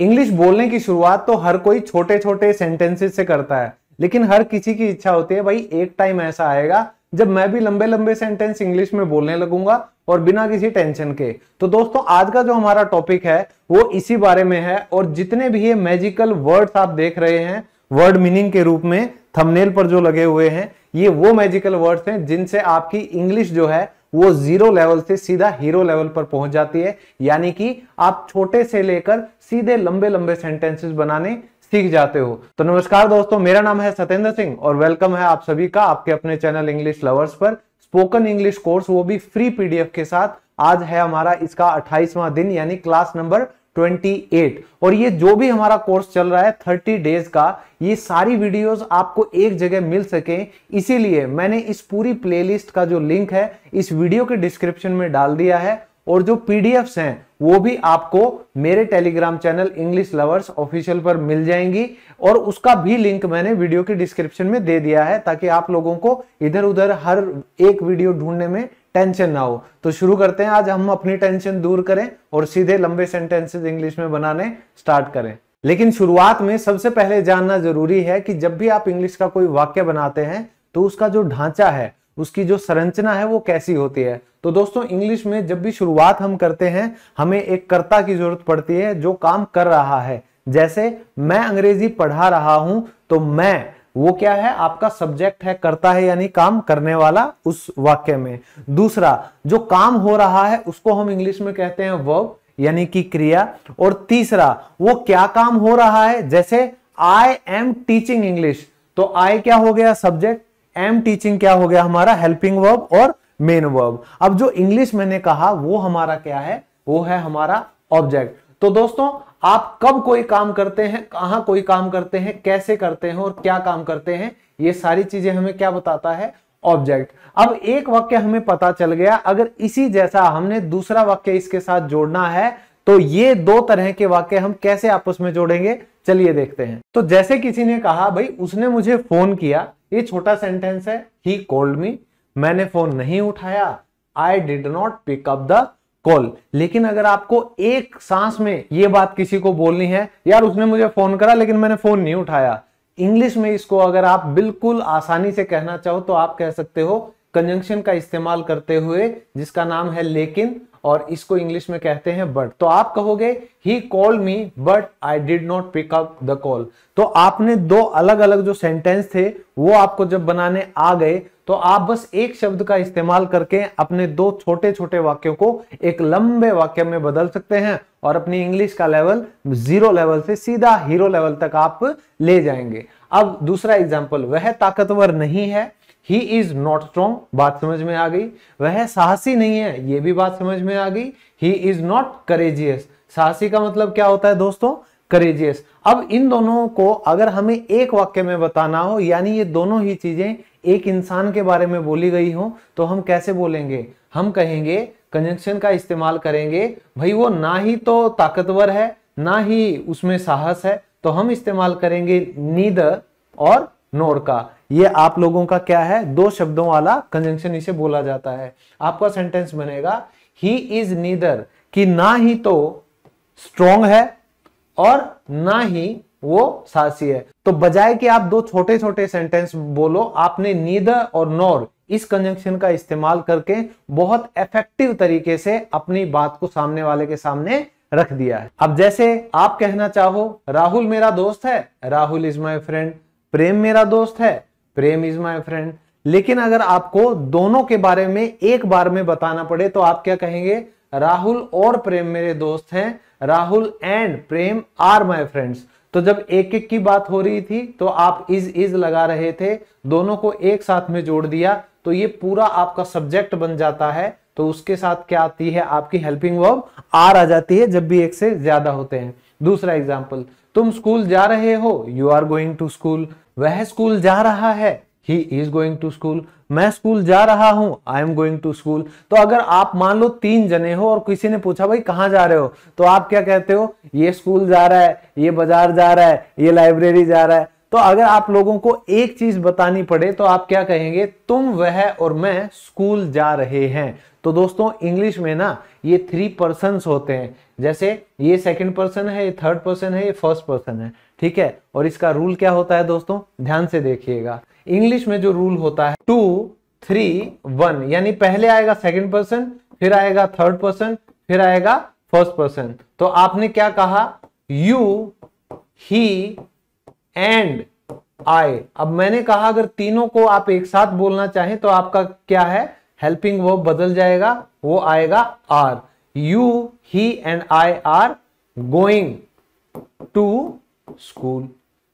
English बोलने की शुरुआत तो हर कोई छोटे छोटे सेंटेंसेस से करता है लेकिन हर किसी की इच्छा होती है भाई एक टाइम ऐसा आएगा जब मैं भी लंबे लंबे सेंटेंस इंग्लिश में बोलने लगूंगा और बिना किसी टेंशन के तो दोस्तों आज का जो हमारा टॉपिक है वो इसी बारे में है और जितने भी ये मैजिकल वर्ड्स आप देख रहे हैं वर्ड मीनिंग के रूप में थंबनेल पर जो लगे हुए हैं ये वो मैजिकल वर्ड्स हैं जिनसे आपकी इंग्लिश जो है वो जीरो लेवल से सीधा हीरो लेवल पर पहुंच जाती है यानी कि आप छोटे से लेकर सीधे लंबे लंबे सेंटेंसेस बनाने सीख जाते हो तो नमस्कार दोस्तों मेरा नाम है सत्येंद्र सिंह और वेलकम है आप सभी का आपके अपने चैनल इंग्लिश लवर्स पर स्पोकन इंग्लिश कोर्स वो भी फ्री पीडीएफ के साथ आज है हमारा इसका अट्ठाईसवां दिन यानी क्लास नंबर 28 और ये जो भी हमारा कोर्स चल रहा है 30 डेज का ये सारी वीडियोस आपको एक जगह मिल सके इसीलिए मैंने इस पूरी प्लेलिस्ट का जो लिंक है इस वीडियो के डिस्क्रिप्शन में डाल दिया है और जो पीडीएफ्स हैं वो भी आपको मेरे Telegram channel English lovers official पर मिल जाएंगी और उसका भी लिंक मैंने वीडियो के डिस्क्रिप्शन में दे दिया है ताकि आप लोगों को इधर उधर हर एक वीडियो ढूंढने में टेंशन ना हो तो शुरू करते हैं आज हम अपनी टेंशन दूर करें और सीधे लंबे सेंटेंसेस इंग्लिश में बनाने स्टार्ट करें लेकिन शुरुआत में सबसे पहले जानना जरूरी है कि जब भी आप इंग्लिश का कोई वाक्य बनाते हैं तो उसका जो ढांचा है उसकी जो संरचना है वो कैसी होती है तो दोस्तों इंग्लिश में जब भी शुरुआत हम करते हैं हमें एक कर्ता की जरूरत पड़ती है जो काम कर रहा है जैसे मैं अंग्रेजी पढ़ा रहा हूं तो मैं वो क्या है आपका सब्जेक्ट है करता है यानी काम करने वाला उस वाक्य में दूसरा जो काम हो रहा है उसको हम इंग्लिश में कहते हैं वर्ब यानी कि क्रिया और तीसरा वो क्या काम हो रहा है जैसे आई एम टीचिंग इंग्लिश तो आई क्या हो गया सब्जेक्ट एम टीचिंग क्या हो गया हमारा हेल्पिंग वर्ब और मेन वर्ब अब जो इंग्लिश मैंने कहा वो हमारा क्या है वो है हमारा ऑब्जेक्ट तो दोस्तों आप कब कोई काम करते हैं कहां कोई काम करते हैं कैसे करते हैं और क्या काम करते हैं ये सारी चीजें हमें क्या बताता है ऑब्जेक्ट अब एक वाक्य हमें पता चल गया अगर इसी जैसा हमने दूसरा वाक्य इसके साथ जोड़ना है तो ये दो तरह के वाक्य हम कैसे आपस में जोड़ेंगे चलिए देखते हैं तो जैसे किसी ने कहा भाई उसने मुझे फोन किया ये छोटा सेंटेंस है ही कोल्ड मी मैंने फोन नहीं उठाया I did not pick up the call लेकिन अगर आपको एक सांस में ये बात किसी को बोलनी है यार उसने मुझे फोन करा लेकिन मैंने फोन नहीं उठाया इंग्लिश में इसको अगर आप बिल्कुल आसानी से कहना चाहो तो आप कह सकते हो कंजंक्शन का इस्तेमाल करते हुए जिसका नाम है लेकिन और इसको इंग्लिश में कहते हैं बट तो आप कहोगे he call me but I did not pick up the call तो आपने दो अलग अलग जो सेंटेंस थे वो आपको जब बनाने आ गए तो आप बस एक शब्द का इस्तेमाल करके अपने दो छोटे छोटे वाक्यों को एक लंबे वाक्य में बदल सकते हैं और अपनी इंग्लिश का लेवल जीरो लेवल से सीधा हीरो लेवल तक आप ले जाएंगे अब दूसरा एग्जाम्पल वह ताकतवर नहीं है ही इज नॉट स्ट्रॉन्ग बात समझ में आ गई वह साहसी नहीं है यह भी बात समझ में आ गई ही इज नॉट करेजियस साहसी का मतलब क्या होता है दोस्तों करेजियस अब इन दोनों को अगर हमें एक वाक्य में बताना हो यानी ये दोनों ही चीजें एक इंसान के बारे में बोली गई हो तो हम कैसे बोलेंगे हम कहेंगे कंजक्शन का इस्तेमाल करेंगे भाई वो ना ही तो ताकतवर है ना ही उसमें साहस है तो हम इस्तेमाल करेंगे नीदर और नोर का ये आप लोगों का क्या है दो शब्दों वाला कंजंक्शन इसे बोला जाता है आपका सेंटेंस बनेगा ही इज नीदर कि ना ही तो स्ट्रोंग है और ना ही वो सासी है तो बजाय कि आप दो छोटे छोटे सेंटेंस बोलो आपने नीदर और नोर इस कंजंक्शन का इस्तेमाल करके बहुत इफेक्टिव तरीके से अपनी बात को सामने वाले के सामने रख दिया है अब जैसे आप कहना चाहो राहुल मेरा दोस्त है Rahul is my friend Prem मेरा दोस्त है प्रेम इज माई फ्रेंड लेकिन अगर आपको दोनों के बारे में एक बार में बताना पड़े तो आप क्या कहेंगे राहुल और प्रेम मेरे दोस्त हैं Rahul and Prem are my friends तो जब एक एक की बात हो रही थी तो आप इज इज लगा रहे थे दोनों को एक साथ में जोड़ दिया तो ये पूरा आपका सब्जेक्ट बन जाता है तो उसके साथ क्या आती है आपकी हेल्पिंग वर्ब आर आ जाती है जब भी एक से ज्यादा होते हैं दूसरा एग्जाम्पल तुम स्कूल जा रहे हो you are going to school वह स्कूल जा रहा है he is going to school मैं स्कूल जा रहा हूं I am going to school तो अगर आप मान लो तीन जने हो और किसी ने पूछा भाई कहाँ जा रहे हो तो आप क्या कहते हो ये स्कूल जा रहा है ये बाजार जा रहा है ये लाइब्रेरी जा रहा है तो अगर आप लोगों को एक चीज बतानी पड़े तो आप क्या कहेंगे तुम वह और मैं स्कूल जा रहे हैं तो दोस्तों इंग्लिश में ना ये थ्री पर्सन होते हैं जैसे ये सेकंड पर्सन है ये थर्ड पर्सन है ये फर्स्ट पर्सन है ठीक है और इसका रूल क्या होता है दोस्तों ध्यान से देखिएगा इंग्लिश में जो रूल होता है टू थ्री वन यानी पहले आएगा सेकंड पर्सन फिर आएगा थर्ड पर्सन फिर आएगा फर्स्ट पर्सन तो आपने क्या कहा यू ही एंड आई अब मैंने कहा अगर तीनों को आप एक साथ बोलना चाहें तो आपका क्या है हेल्पिंग वर्ब बदल जाएगा वो आएगा are you he and I are going to school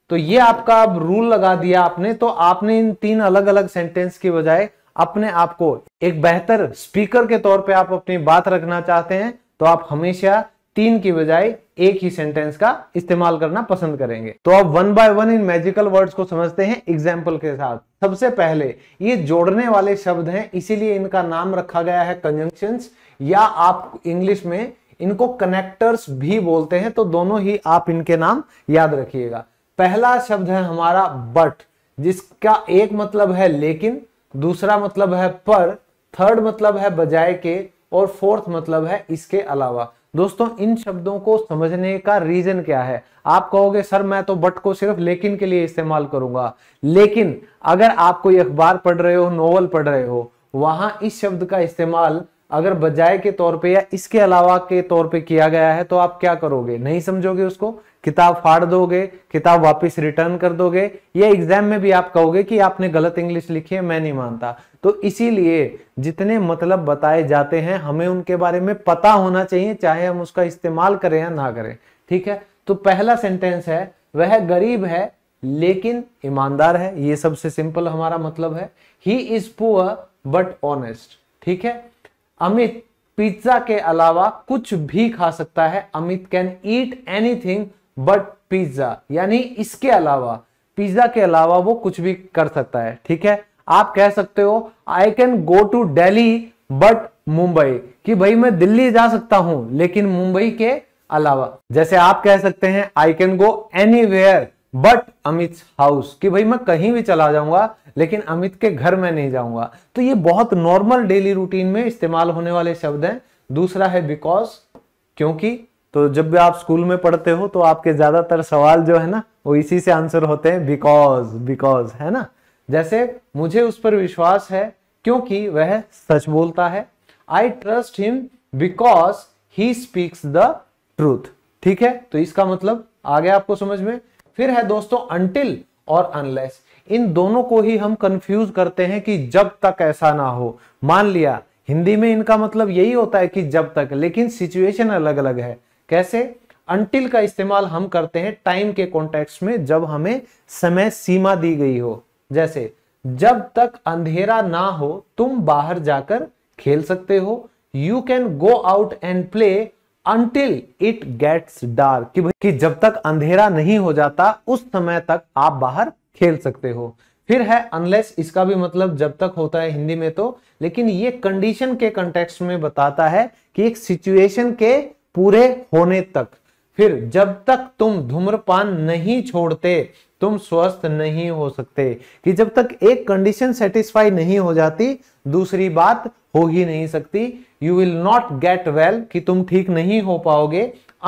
तो ये आपका अब रूल लगा दिया आपने तो आपने इन तीन अलग अलग सेंटेंस के बजाय अपने आप को एक बेहतर स्पीकर के तौर पे आप अपनी बात रखना चाहते हैं तो आप हमेशा तीन की बजाय एक ही सेंटेंस का इस्तेमाल करना पसंद करेंगे तो अब वन बाय वन इन मैजिकल वर्ड्स को समझते हैं एग्जाम्पल के साथ सबसे पहले ये जोड़ने वाले शब्द हैं इसीलिए इनका नाम रखा गया है कंजंक्शन या आप इंग्लिश में इनको कनेक्टर्स भी बोलते हैं तो दोनों ही आप इनके नाम याद रखिएगा पहला शब्द है हमारा बट जिसका एक मतलब है लेकिन दूसरा मतलब है पर थर्ड मतलब है बजाय के और फोर्थ मतलब है इसके अलावा दोस्तों इन शब्दों को समझने का रीजन क्या है आप कहोगे सर मैं तो बट को सिर्फ लेकिन के लिए इस्तेमाल करूंगा लेकिन अगर आप कोई अखबार पढ़ रहे हो नॉवल पढ़ रहे हो वहां इस शब्द का इस्तेमाल अगर बजाय के तौर पे या इसके अलावा के तौर पे किया गया है तो आप क्या करोगे नहीं समझोगे उसको किताब फाड़ दोगे किताब वापस रिटर्न कर दोगे या एग्जाम में भी आप कहोगे कि आपने गलत इंग्लिश लिखी है मैं नहीं मानता तो इसीलिए जितने मतलब बताए जाते हैं हमें उनके बारे में पता होना चाहिए चाहे हम उसका इस्तेमाल करें या ना करें ठीक है तो पहला सेंटेंस है वह गरीब है लेकिन ईमानदार है ये सबसे सिंपल हमारा मतलब है he is poor but honest ठीक है अमित पिज्जा के अलावा कुछ भी खा सकता है Amit can eat anything but pizza यानी इसके अलावा पिज्जा के अलावा वो कुछ भी कर सकता है ठीक है आप कह सकते हो I can go to Delhi but Mumbai कि भाई मैं दिल्ली जा सकता हूं लेकिन मुंबई के अलावा जैसे आप कह सकते हैं I can go anywhere but Amit house कि भाई मैं कहीं भी चला जाऊंगा लेकिन अमित के घर में नहीं जाऊंगा तो ये बहुत नॉर्मल डेली रूटीन में इस्तेमाल होने वाले शब्द हैं दूसरा है बिकॉज क्योंकि तो जब भी आप स्कूल में पढ़ते हो तो आपके ज्यादातर सवाल जो है ना वो इसी से आंसर होते हैं बिकॉज बिकॉज है ना जैसे मुझे उस पर विश्वास है क्योंकि वह सच बोलता है I trust him because he speaks the truth ठीक है तो इसका मतलब आ गया आपको समझ में फिर है दोस्तों अंटिल और अनलेस इन दोनों को ही हम कंफ्यूज करते हैं कि जब तक ऐसा ना हो मान लिया हिंदी में इनका मतलब यही होता है कि जब तक लेकिन सिचुएशन अलग अलग है कैसे अंटिल का इस्तेमाल हम करते हैं टाइम के कॉन्टेक्स्ट में जब हमें समय सीमा दी गई हो जैसे जब तक अंधेरा ना हो तुम बाहर जाकर खेल सकते हो you can go out and play until it gets dark कि जब तक अंधेरा नहीं हो जाता उस समय तक आप बाहर खेल सकते हो फिर है अनलेस इसका भी मतलब जब तक होता है हिंदी में तो लेकिन ये कंडीशन के कंटेक्स्ट में बताता है कि एक सिचुएशन के पूरे होने तक फिर जब तक तुम धूम्रपान नहीं छोड़ते तुम स्वस्थ नहीं हो सकते कि जब तक एक कंडीशन सेटिस्फाई नहीं हो जाती दूसरी बात हो ही नहीं सकती you will not get well कि तुम ठीक नहीं हो पाओगे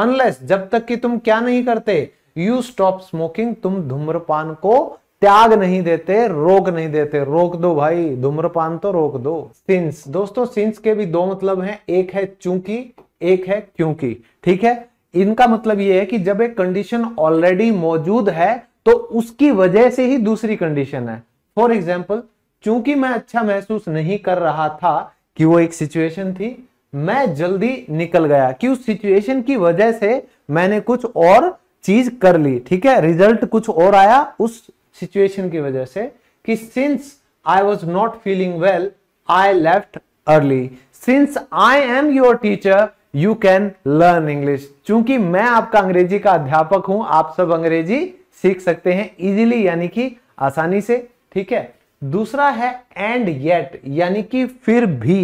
अनलेस जब तक कि तुम क्या नहीं करते यू स्टॉप स्मोकिंग तुम धूम्रपान को त्याग नहीं देते रोक नहीं देते रोक दो भाई धूम्रपान तो रोक दो सिंस दोस्तों सिंस के भी दो मतलब हैं एक है चूंकि एक है क्योंकि ठीक है इनका मतलब यह है कि जब एक कंडीशन ऑलरेडी मौजूद है तो उसकी वजह से ही दूसरी कंडीशन है फॉर एग्जाम्पल चूंकि मैं अच्छा महसूस नहीं कर रहा था कि वो एक सिचुएशन थी मैं जल्दी निकल गया कि उस सिचुएशन की वजह से मैंने कुछ और चीज कर ली ठीक है रिजल्ट कुछ और आया उस सिचुएशन की वजह से कि since I was not feeling well I left early since I am your teacher you can learn English चूंकि मैं आपका अंग्रेजी का अध्यापक हूं आप सब अंग्रेजी सीख सकते हैं इजीली यानी कि आसानी से ठीक है दूसरा है एंड येट यानी कि फिर भी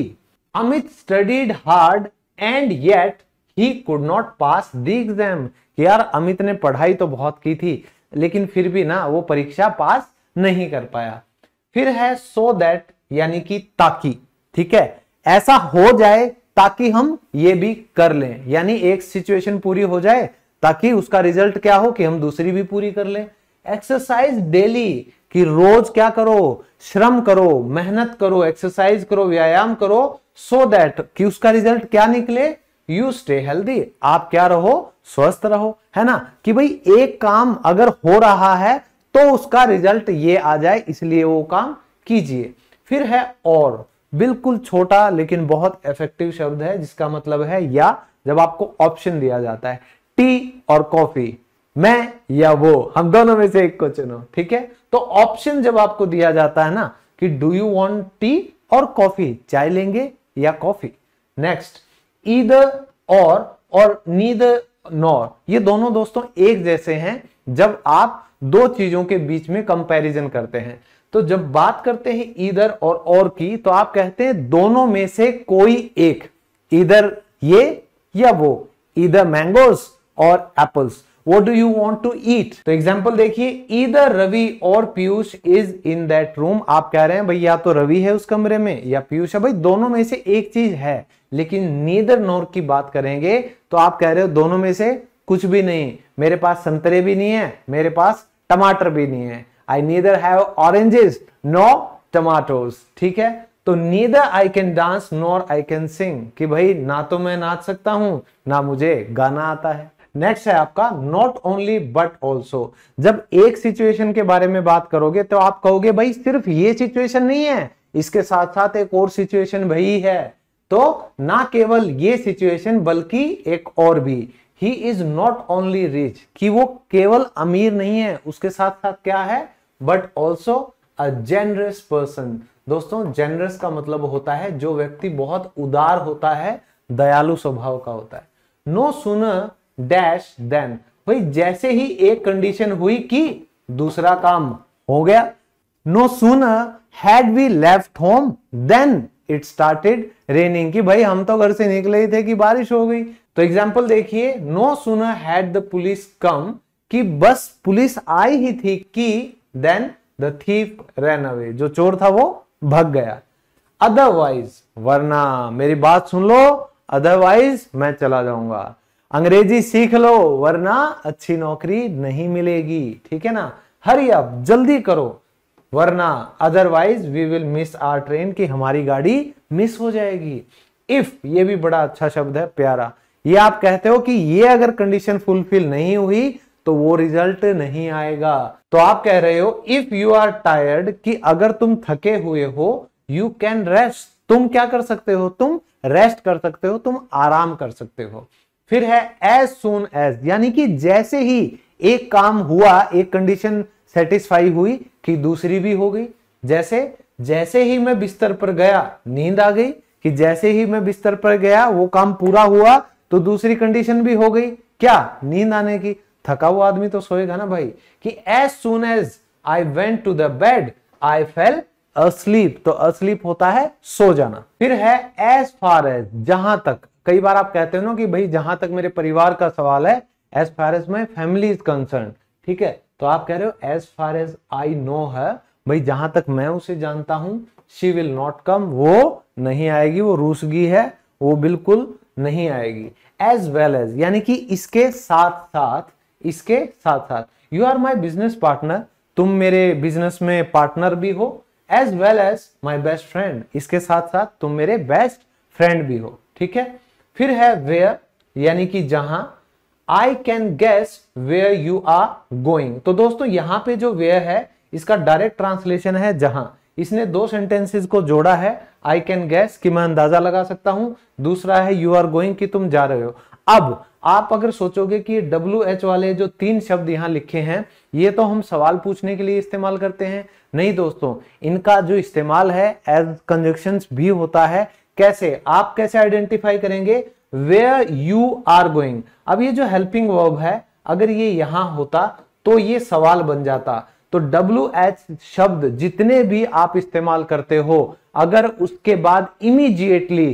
Amit studied hard and yet he could not pass the exam यार अमित ने पढ़ाई तो बहुत की थी लेकिन फिर भी ना वो परीक्षा पास नहीं कर पाया फिर है सो so दैट यानी कि ताकि ठीक है ऐसा हो जाए ताकि हम ये भी कर लें यानी एक सिचुएशन पूरी हो जाए ताकि उसका रिजल्ट क्या हो कि हम दूसरी भी पूरी कर लें एक्सरसाइज डेली कि रोज क्या करो श्रम करो मेहनत करो एक्सरसाइज करो व्यायाम करो सो so दैट कि उसका रिजल्ट क्या निकले यू स्टे हेल्दी आप क्या रहो स्वस्थ रहो है ना कि भाई एक काम अगर हो रहा है तो उसका रिजल्ट ये आ जाए इसलिए वो काम कीजिए फिर है और बिल्कुल छोटा लेकिन बहुत इफेक्टिव शब्द है जिसका मतलब है या जब आपको ऑप्शन दिया जाता है टी और कॉफी मैं या वो हम दोनों में से एक को चुनो ठीक है तो ऑप्शन जब आपको दिया जाता है ना कि डू यू वॉन्ट टी और कॉफी चाय लेंगे या कॉफी नेक्स्ट ईद और और नीद नॉर ये दोनों दोस्तों एक जैसे हैं जब आप दो चीजों के बीच में कंपैरिजन करते हैं तो जब बात करते हैं इधर और और की तो आप कहते हैं दोनों में से कोई एक इधर ये या वो इधर मैंगोज और apples what do you want to eat तो एग्जाम्पल देखिए इधर रवि और Piyush is in that room आप कह रहे हैं भाई या तो रवि है उस कमरे में या पीयूष है भाई दोनों में से एक चीज है लेकिन नीदर नोर की बात करेंगे तो आप कह रहे हो दोनों में से कुछ भी नहीं मेरे पास संतरे भी नहीं है मेरे पास टमाटर भी नहीं है I neither have oranges no tomatoes ठीक है तो neither I can dance nor I can sing कि भाई ना तो मैं नाच सकता हूं ना मुझे गाना आता है नेक्स्ट है आपका नॉट ओनली बट ऑल्सो जब एक सिचुएशन के बारे में बात करोगे तो आप कहोगे भाई सिर्फ ये सिचुएशन नहीं है इसके साथ साथ एक और सिचुएशन भाई है तो ना केवल ये सिचुएशन बल्कि एक और भी he is not only rich कि वो केवल अमीर नहीं है उसके साथ साथ क्या है but also a generous person दोस्तों जेनरस का मतलब होता है जो व्यक्ति बहुत उदार होता है दयालु स्वभाव का होता है नो सुनर डैश देन भाई जैसे ही एक कंडीशन हुई कि दूसरा काम हो गया no sooner had we left home then it started raining कि भाई हम तो घर से निकले ही थे कि बारिश हो गई तो एग्जाम्पल देखिए no sooner had the police कम कि बस पुलिस आई ही थी कि then the thief run away जो चोर था वो भग गया अदरवाइज वरना मेरी बात सुन लो अदरवाइज मैं चला जाऊंगा अंग्रेजी सीख लो वरना अच्छी नौकरी नहीं मिलेगी ठीक है ना हरी अब जल्दी करो वरना otherwise we will miss our train की हमारी गाड़ी मिस हो जाएगी इफ ये भी बड़ा अच्छा शब्द है प्यारा ये आप कहते हो कि ये अगर कंडीशन फुलफिल नहीं हुई तो वो रिजल्ट नहीं आएगा तो आप कह रहे हो इफ यू आर टायर्ड कि अगर तुम थके हुए हो यू कैन रेस्ट तुम क्या कर सकते हो तुम रेस्ट कर सकते हो तुम आराम कर सकते हो फिर है एज सुन एज यानी कि जैसे ही एक काम हुआ एक कंडीशन सेटिस्फाई हुई कि दूसरी भी हो गई जैसे जैसे ही मैं बिस्तर पर गया नींद आ गई कि जैसे ही मैं बिस्तर पर गया वो काम पूरा हुआ तो दूसरी कंडीशन भी हो गई क्या नींद आने की थका हुआ आदमी तो सोएगा ना भाई कि as soon as I went to the bed I fell asleep तो अस्लीप होता है सो जाना फिर है एज फार एज जहां तक कई बार आप कहते हो ना कि भाई जहां तक मेरे परिवार का सवाल है as far as my family is concern ठीक है तो आप कह रहे हो as far as I know है भाई जहां तक मैं उसे जानता हूं शी विल नॉट कम वो नहीं आएगी वो रूसगी है वो बिल्कुल नहीं आएगी एज वेल एज यानी कि इसके साथ साथ इसके साथ साथ you are my business partner तुम मेरे बिजनेस में पार्टनर भी हो as well as my best friend इसके साथ साथ तुम मेरे बेस्ट फ्रेंड भी हो ठीक है फिर है वेयर यानी कि जहां I can guess where you are going तो दोस्तों यहां पे जो वेयर है इसका डायरेक्ट ट्रांसलेशन है जहां इसने दो सेंटेंसेस को जोड़ा है आई कैन गैस कि मैं अंदाजा लगा सकता हूं दूसरा है यू आर गोइंग कि तुम जा रहे हो अब आप अगर सोचोगे कि डब्ल्यू एच वाले जो तीन शब्द यहां लिखे हैं ये तो हम सवाल पूछने के लिए इस्तेमाल करते हैं नहीं दोस्तों इनका जो इस्तेमाल है एज कंजक्शन भी होता है कैसे आप कैसे आइडेंटिफाई करेंगे वे यू आर गोइंग अब ये जो हेल्पिंग वर्ब है अगर ये यहां होता तो ये सवाल बन जाता तो डब्ल्यू एच शब्द जितने भी आप इस्तेमाल करते हो अगर उसके बाद इमीजिएटली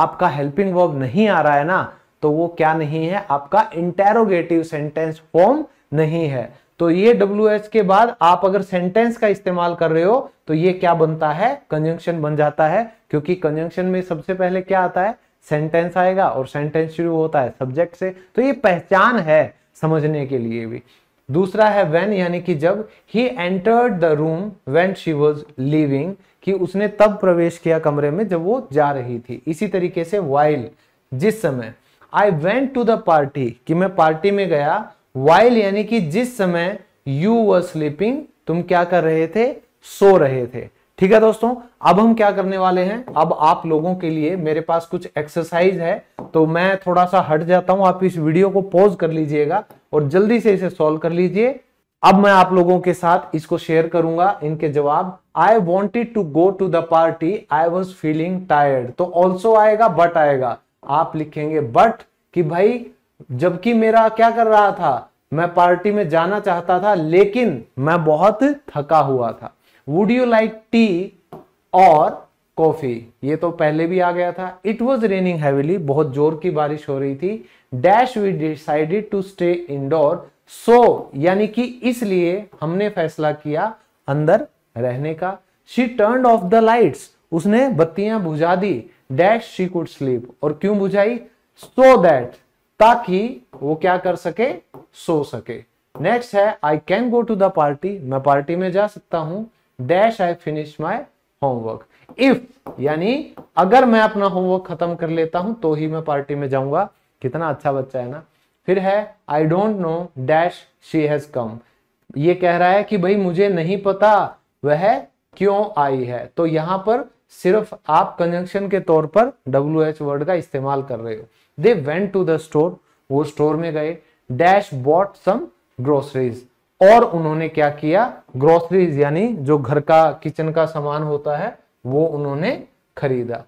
आपका हेल्पिंग वर्ब नहीं आ रहा है ना तो वो क्या नहीं है आपका इंटेरोगेटिव सेंटेंस फॉर्म नहीं है तो ये डब्ल्यू एच के बाद आप अगर सेंटेंस का इस्तेमाल कर रहे हो तो ये क्या बनता है कंजंक्शन बन जाता है क्योंकि कंजंक्शन में सबसे पहले क्या आता है सेंटेंस आएगा और सेंटेंस शुरू होता है सब्जेक्ट से तो ये पहचान है समझने के लिए भी दूसरा है वेन यानी कि जब he entered the room when she was living कि उसने तब प्रवेश किया कमरे में जब वो जा रही थी इसी तरीके से वाइल जिस समय I went to the party कि मैं पार्टी में गया वाइल यानी कि जिस समय यू वर स्लीपिंग तुम क्या कर रहे थे सो रहे थे ठीक है दोस्तों अब हम क्या करने वाले हैं अब आप लोगों के लिए मेरे पास कुछ एक्सरसाइज है तो मैं थोड़ा सा हट जाता हूं आप इस वीडियो को पॉज कर लीजिएगा और जल्दी से इसे सॉल्व कर लीजिए अब मैं आप लोगों के साथ इसको शेयर करूंगा इनके जवाब I wanted to go to the party I was feeling tired तो ऑल्सो आएगा बट आएगा आप लिखेंगे बट कि भाई जबकि मेरा क्या कर रहा था मैं पार्टी में जाना चाहता था लेकिन मैं बहुत थका हुआ था वुड यू लाइक टी और कॉफी ये तो पहले भी आ गया था इट वॉज रेनिंग हैविली बहुत जोर की बारिश हो रही थी dash we decided to stay indoor so यानी कि इसलिए हमने फैसला किया अंदर रहने का she turn off the lights उसने बत्तियां बुझा दी डैश शी कुड स्लीप और क्यों बुझाई सो दैट ताकि वो क्या कर सके सो सके नेक्स्ट है I can go to the party मैं पार्टी में जा सकता हूं dash I finish my homework if यानी अगर मैं अपना होमवर्क खत्म कर लेता हूं तो ही मैं पार्टी में जाऊंगा कितना अच्छा बच्चा है ना फिर है I don't know dash she has come ये कह रहा है कि भाई मुझे नहीं पता वह क्यों आई है तो यहां पर सिर्फ आप कंजंक्शन के तौर पर डब्ल्यू एच वर्ड का इस्तेमाल कर रहे हो they went to the store वो स्टोर में गए डैश बॉट सम ग्रोसरीज और उन्होंने क्या किया ग्रोसरीज यानी जो घर का किचन का सामान होता है वो उन्होंने खरीदा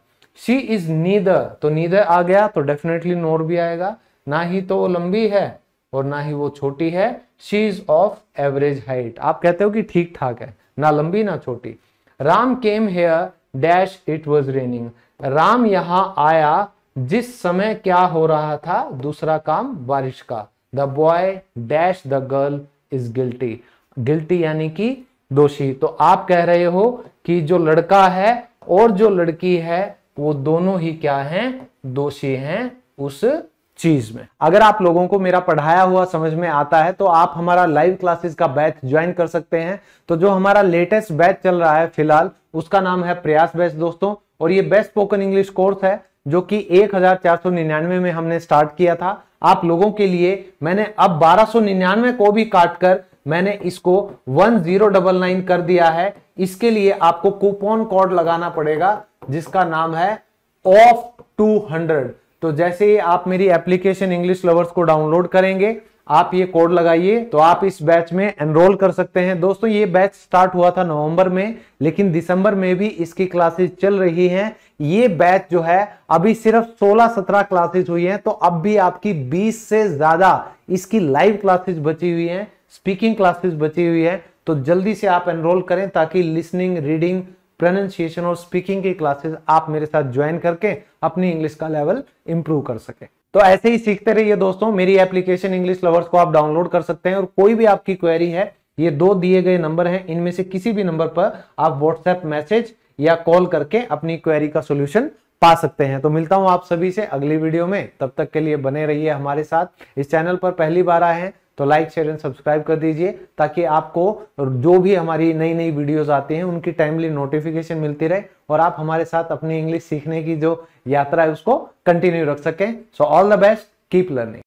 शी इज नीदर तो नीदर आ गया तो डेफिनेटली नोर भी आएगा ना ही तो वो लंबी है और ना ही वो छोटी है she is of average height आप कहते हो कि ठीक ठाक है ना लंबी ना छोटी Ram came here dash it was raining Ram यहां आया जिस समय क्या हो रहा था दूसरा काम बारिश का the boy dash the girl is guilty guilty यानी कि दोषी तो आप कह रहे हो कि जो लड़का है और जो लड़की है वो दोनों ही क्या हैं दोषी हैं उस चीज में अगर आप लोगों को मेरा पढ़ाया हुआ समझ में आता है तो आप हमारा लाइव क्लासेस का बैच ज्वाइन कर सकते हैं तो जो हमारा लेटेस्ट बैच चल रहा है फिलहाल उसका नाम है प्रयास बैच दोस्तों और ये बेस्ट स्पोकन इंग्लिश कोर्स है जो कि 1499 में हमने स्टार्ट किया था आप लोगों के लिए मैंने अब 1299 को भी काटकर मैंने इसको 1099 कर दिया है इसके लिए आपको कूपन कोड लगाना पड़ेगा जिसका नाम है ऑफ 200 तो जैसे ही आप मेरी एप्लीकेशन इंग्लिश लवर्स को डाउनलोड करेंगे आप ये कोड लगाइए तो आप इस बैच में एनरोल कर सकते हैं दोस्तों ये बैच स्टार्ट हुआ था नवंबर में लेकिन दिसंबर में भी इसकी क्लासेस चल रही हैं ये बैच जो है अभी सिर्फ 16-17 क्लासेस हुई हैं तो अब भी आपकी 20 से ज्यादा इसकी लाइव क्लासेस बची हुई हैं स्पीकिंग क्लासेस बची हुई है तो जल्दी से आप एनरोल करें ताकि लिसनिंग रीडिंग प्रोनाउंसिएशन और स्पीकिंग की क्लासेस आप मेरे साथ ज्वाइन करके अपनी इंग्लिश का लेवल इंप्रूव कर सकें तो ऐसे ही सीखते रहिए दोस्तों मेरी एप्लीकेशन इंग्लिश लवर्स को आप डाउनलोड कर सकते हैं और कोई भी आपकी क्वेरी है ये दो दिए गए नंबर हैं इनमें से किसी भी नंबर पर आप व्हाट्सएप मैसेज या कॉल करके अपनी क्वेरी का सोल्यूशन पा सकते हैं तो मिलता हूं आप सभी से अगली वीडियो में तब तक के लिए बने रहिए हमारे साथ इस चैनल पर पहली बार आए हैं तो लाइक शेयर एंड सब्सक्राइब कर दीजिए ताकि आपको जो भी हमारी नई नई वीडियोस आती हैं उनकी टाइमली नोटिफिकेशन मिलती रहे और आप हमारे साथ अपनी इंग्लिश सीखने की जो यात्रा है उसको कंटिन्यू रख सकें so all the best keep learning